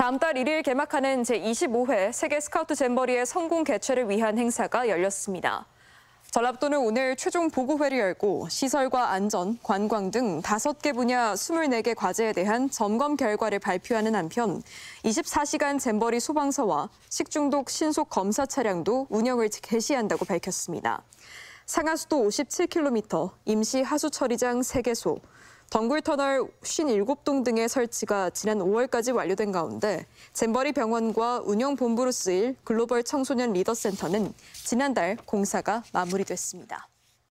다음 달 1일 개막하는 제25회 세계 스카우트 잼버리의 성공 개최를 위한 행사가 열렸습니다. 전랍도는 오늘 최종 보고회를 열고 시설과 안전, 관광 등 5개 분야 24개 과제에 대한 점검 결과를 발표하는 한편 24시간 잼버리 소방서와 식중독 신속 검사 차량도 운영을 개시한다고 밝혔습니다. 상하수도 57km, 임시 하수처리장 3개소, 덩굴터널 57동 등의 설치가 지난 5월까지 완료된 가운데 잼버리 병원과 운영본부로 쓰일 글로벌 청소년 리더센터는 지난달 공사가 마무리됐습니다.